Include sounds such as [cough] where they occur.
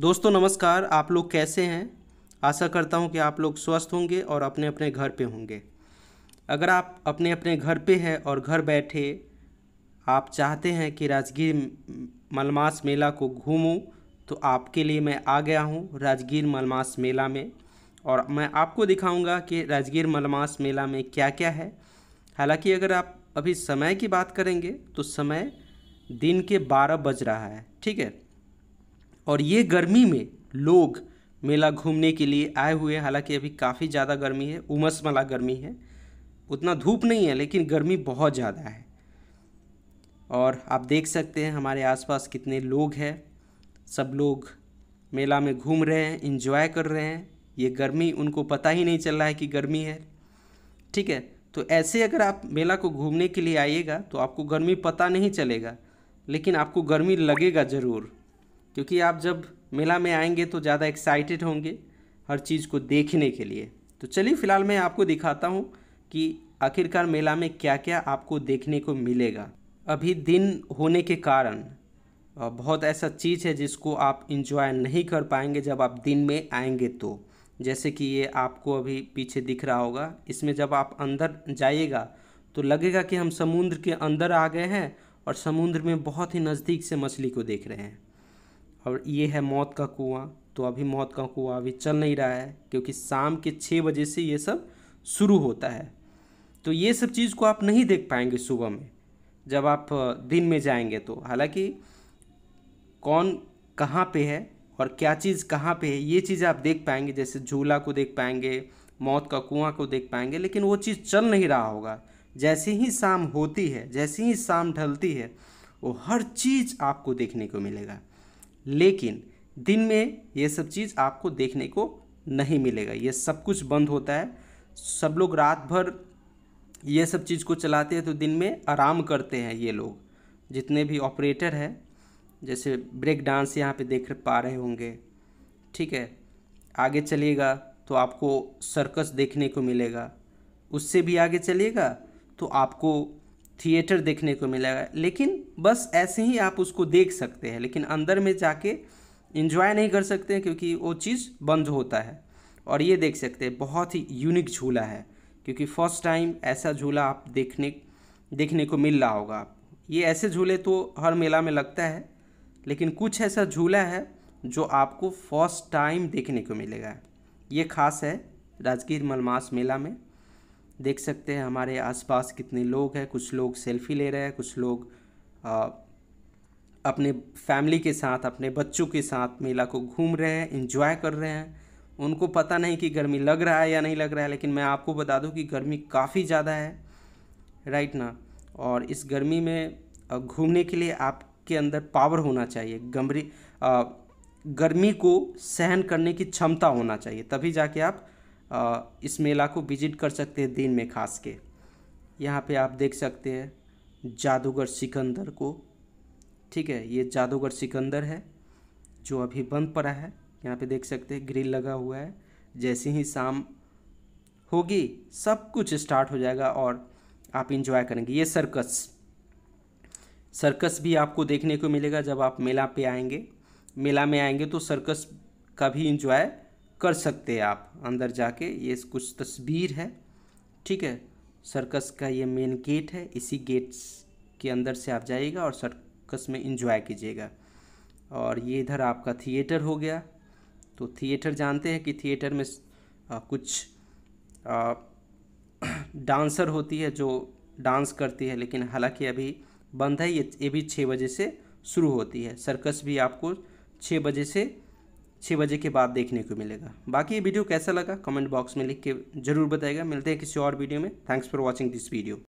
दोस्तों नमस्कार आप लोग कैसे हैं आशा करता हूं कि आप लोग स्वस्थ होंगे और अपने अपने घर पे होंगे अगर आप अपने अपने घर पे हैं और घर बैठे आप चाहते हैं कि राजगीर मलमास मेला को घूमूं तो आपके लिए मैं आ गया हूं राजगीर मलमास मेला में और मैं आपको दिखाऊंगा कि राजगीर मलमास मेला में क्या क्या है हालांकि अगर आप अभी समय की बात करेंगे तो समय दिन के बारह बज रहा है ठीक है और ये गर्मी में लोग मेला घूमने के लिए आए हुए हालांकि अभी काफ़ी ज़्यादा गर्मी है उमस वाला गर्मी है उतना धूप नहीं है लेकिन गर्मी बहुत ज़्यादा है और आप देख सकते हैं हमारे आसपास कितने लोग हैं सब लोग मेला में घूम रहे हैं इन्जॉय कर रहे हैं ये गर्मी उनको पता ही नहीं चल रहा है कि गर्मी है ठीक है तो ऐसे अगर आप मेला को घूमने के लिए आइएगा तो आपको गर्मी पता नहीं चलेगा लेकिन आपको गर्मी लगेगा ज़रूर क्योंकि आप जब मेला में आएंगे तो ज़्यादा एक्साइटेड होंगे हर चीज़ को देखने के लिए तो चलिए फ़िलहाल मैं आपको दिखाता हूँ कि आखिरकार मेला में क्या क्या आपको देखने को मिलेगा अभी दिन होने के कारण बहुत ऐसा चीज़ है जिसको आप इंजॉय नहीं कर पाएंगे जब आप दिन में आएंगे तो जैसे कि ये आपको अभी पीछे दिख रहा होगा इसमें जब आप अंदर जाइएगा तो लगेगा कि हम समुद्र के अंदर आ गए हैं और समुद्र में बहुत ही नज़दीक से मछली को देख रहे हैं और ये है मौत का कुआं तो अभी मौत का कुआं अभी चल नहीं रहा है क्योंकि शाम के छः बजे से ये सब शुरू होता है तो ये सब चीज़ को आप नहीं देख पाएंगे सुबह में जब आप दिन में जाएंगे तो हालांकि कौन कहाँ पे है और क्या चीज़ कहाँ पे है ये चीज़ आप देख पाएंगे जैसे झूला को देख पाएंगे मौत का कुआं को देख पाएंगे लेकिन वो चीज़ चल नहीं रहा होगा जैसे ही शाम होती है जैसे ही शाम ढलती है वो हर चीज़ आपको देखने को मिलेगा लेकिन दिन में ये सब चीज़ आपको देखने को नहीं मिलेगा ये सब कुछ बंद होता है सब लोग रात भर ये सब चीज़ को चलाते हैं तो दिन में आराम करते हैं ये लोग जितने भी ऑपरेटर हैं जैसे ब्रेक डांस यहाँ पे देख पा रहे होंगे ठीक है आगे चलिएगा तो आपको सर्कस देखने को मिलेगा उससे भी आगे चलिएगा तो आपको थिएटर देखने को मिलेगा लेकिन बस ऐसे ही आप उसको देख सकते हैं लेकिन अंदर में जाके इन्जॉय नहीं कर सकते क्योंकि वो चीज़ बंद होता है और ये देख सकते हैं बहुत ही यूनिक झूला है क्योंकि फर्स्ट टाइम ऐसा झूला आप देखने देखने को मिल रहा होगा ये ऐसे झूले तो हर मेला में लगता है लेकिन कुछ ऐसा झूला है जो आपको फर्स्ट टाइम देखने को मिलेगा ये खास है राजगीर मलमास मेला में देख सकते हैं हमारे आसपास कितने लोग हैं कुछ लोग सेल्फी ले रहे हैं कुछ लोग आ, अपने फैमिली के साथ अपने बच्चों के साथ मेला को घूम रहे हैं इन्जॉय कर रहे हैं उनको पता नहीं कि गर्मी लग रहा है या नहीं लग रहा है लेकिन मैं आपको बता दूं कि गर्मी काफ़ी ज़्यादा है राइट ना और इस गर्मी में घूमने के लिए आपके अंदर पावर होना चाहिए गमरी गर्मी को सहन करने की क्षमता होना चाहिए तभी जाके आप इस मेला को विजिट कर सकते हैं दिन में खास के यहाँ पे आप देख सकते हैं जादूगर सिकंदर को ठीक है ये जादूगर सिकंदर है जो अभी बंद पड़ा है यहाँ पे देख सकते हैं ग्रिल लगा हुआ है जैसे ही शाम होगी सब कुछ स्टार्ट हो जाएगा और आप इंजॉय करेंगे ये सर्कस सर्कस भी आपको देखने को मिलेगा जब आप मेला पे आएंगे मेला में आएंगे तो सर्कस का भी इंजॉय कर सकते हैं आप अंदर जाके ये कुछ तस्वीर है ठीक है सर्कस का ये मेन गेट है इसी गेट्स के अंदर से आप जाइएगा और सर्कस में इंजॉय कीजिएगा और ये इधर आपका थिएटर हो गया तो थिएटर जानते हैं कि थिएटर में आ, कुछ आ, डांसर [clears throat] होती है जो डांस करती है लेकिन हालांकि अभी बंद है ये ये भी छः बजे से शुरू होती है सर्कस भी आपको छः बजे से छः बजे के बाद देखने को मिलेगा बाकी ये वीडियो कैसा लगा कमेंट बॉक्स में लिख के ज़रूर बताएगा मिलते हैं किसी और वीडियो में thanks for watching this video